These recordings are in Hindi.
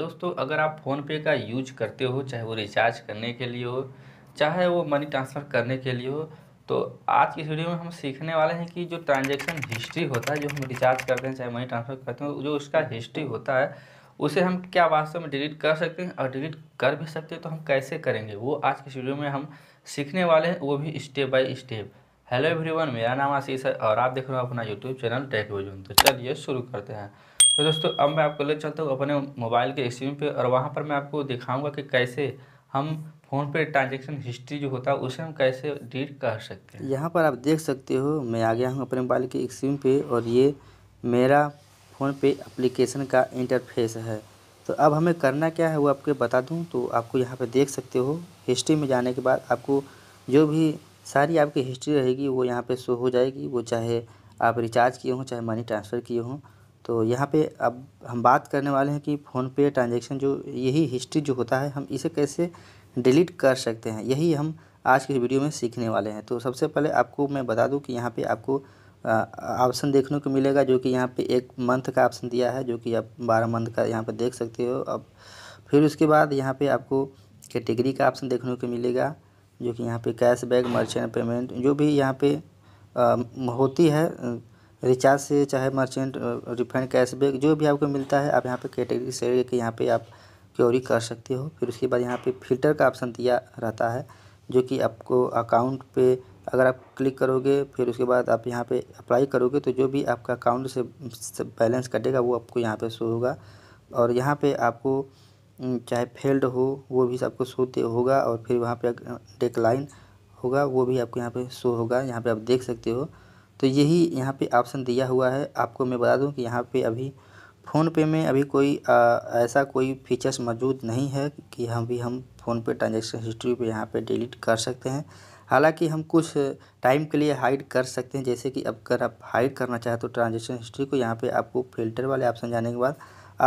दोस्तों अगर आप फ़ोनपे का यूज करते हो चाहे वो रिचार्ज करने के लिए हो चाहे वो मनी ट्रांसफ़र करने के लिए हो तो आज की वीडियो में हम सीखने वाले हैं कि जो ट्रांजेक्शन हिस्ट्री होता है जो हम रिचार्ज करते हैं चाहे मनी ट्रांसफ़र करते हैं जो उसका हिस्ट्री होता है उसे हम क्या वास्तव में डिलीट कर सकते हैं और डिलीट कर भी सकते हैं तो हम कैसे करेंगे वो आज की वीडियो में हम सीखने वाले हैं वो भी step by step hello everyone मेरा नाम आशीष है और आप देख रहे हो अपना यूट्यूब चैनल टेक विजन तो चलिए शुरू करते हैं तो दोस्तों अब मैं आपको ले चलता हूँ अपने मोबाइल के स्क्रीन पे और वहाँ पर मैं आपको दिखाऊंगा कि कैसे हम फ़ोन पे ट्रांजेक्शन हिस्ट्री जो होता है उसे हम कैसे डिलीट कर सकते हैं यहाँ पर आप देख सकते हो मैं आ गया हूँ अपने मोबाइल के स्क्रीन पे और ये मेरा फ़ोन पे एप्लीकेशन का इंटरफेस है तो अब हमें करना क्या है वो आपको बता दूँ तो आपको यहाँ पर देख सकते हो हिस्ट्री में जाने के बाद आपको जो भी सारी आपकी हिस्ट्री रहेगी वो यहाँ पर शो हो जाएगी वो चाहे आप रिचार्ज किए हों चाहे मनी ट्रांसफ़र किए हों तो यहाँ पे अब हम बात करने वाले हैं कि फ़ोनपे ट्रांजेक्शन जो यही हिस्ट्री जो होता है हम इसे कैसे डिलीट कर सकते हैं यही हम आज के वीडियो में सीखने वाले हैं तो सबसे पहले आपको मैं बता दूं कि यहाँ पे आपको ऑप्शन देखने को मिलेगा जो कि यहाँ पे एक मंथ का ऑप्शन दिया है जो कि आप बारह मंथ का यहाँ पर देख सकते हो अब फिर उसके बाद यहाँ पर आपको कैटेगरी का ऑप्शन देखने को मिलेगा जो कि यहाँ पर कैशबैक मर्चेंट पेमेंट जो भी यहाँ पर होती है रिचार्ज से चाहे मर्चेंट रिफंड कैशबैक जो भी आपको मिलता है आप यहाँ पे कैटेगरी से यहाँ पे आप क्योरी कर सकते हो फिर उसके बाद यहाँ पे फिल्टर का ऑप्शन दिया रहता है जो कि आपको अकाउंट पे अगर आप क्लिक करोगे फिर उसके बाद आप यहाँ पे अप्लाई करोगे तो जो भी आपका अकाउंट से बैलेंस कटेगा वो आपको यहाँ पर शो होगा और यहाँ पर आपको चाहे फेल्ड हो वो भी आपको शो होगा और फिर वहाँ पर डेकलाइन होगा वो भी आपको यहाँ पर शो होगा यहाँ पर आप देख सकते हो तो यही यहाँ पे ऑप्शन दिया हुआ है आपको मैं बता दूँ कि यहाँ पे अभी फ़ोनपे में अभी कोई आ, ऐसा कोई फीचर्स मौजूद नहीं है कि हम भी हम फ़ोनपे ट्रांजेक्शन हिस्ट्री पे यहाँ पे डिलीट कर सकते हैं हालांकि हम कुछ टाइम के लिए हाइड कर सकते हैं जैसे कि अब अगर आप हाइड करना चाहें तो ट्रांजेक्शन हिस्ट्री को यहाँ पे आपको फिल्टर वाले ऑप्शन जाने के बाद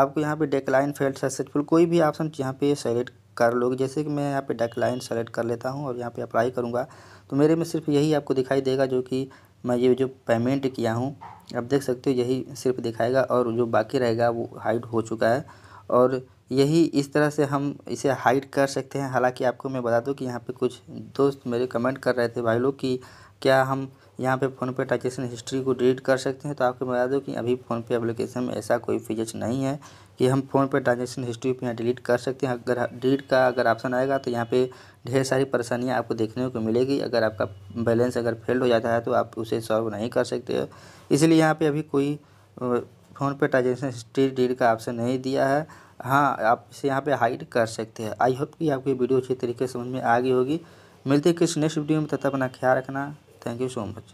आपको यहाँ पर डेकलाइन फेल्ड सक्सेसफुल कोई भी ऑप्शन यहाँ पे सेलेक्ट कर लोगे जैसे कि मैं यहाँ पे डेकलाइन सेलेक्ट कर लेता हूँ और यहाँ पे अप्लाई करूँगा तो मेरे में सिर्फ यही आपको दिखाई देगा जो कि मैं ये जो पेमेंट किया हूँ आप देख सकते हो यही सिर्फ दिखाएगा और जो बाकी रहेगा वो हाइड हो चुका है और यही इस तरह से हम इसे हाइड कर सकते हैं हालांकि आपको मैं बता दूं कि यहाँ पे कुछ दोस्त मेरे कमेंट कर रहे थे भाई लोग कि क्या हम यहाँ पे फ़ोनपे ट्रांजेक्शन हिस्ट्री को डिलीट कर सकते हैं तो आपको बता दूं कि अभी फ़ोनपे एप्लीकेशन में ऐसा कोई फीचर्स नहीं है कि हम फ़ोनपे ट्रांजेक्शन हिस्ट्री पर यहाँ डिलीट कर सकते हैं अगर डिलीट का अगर ऑप्शन आएगा तो यहाँ पे ढेर सारी परेशानियाँ आपको देखने को मिलेगी अगर आपका बैलेंस अगर फेल हो जाता है तो आप उसे सॉल्व नहीं कर सकते हो इसलिए यहाँ पर अभी कोई PhonePe transaction history delete का ऑप्शन नहीं दिया है हाँ आप इसे यहाँ पे हाइड कर सकते हैं आई होप कि आपको ये वीडियो अच्छी तरीके से समझ में आ गई होगी मिलते किस नेक्स्ट वीडियो में तब तक अपना ख्याल रखना थैंक यू सो मच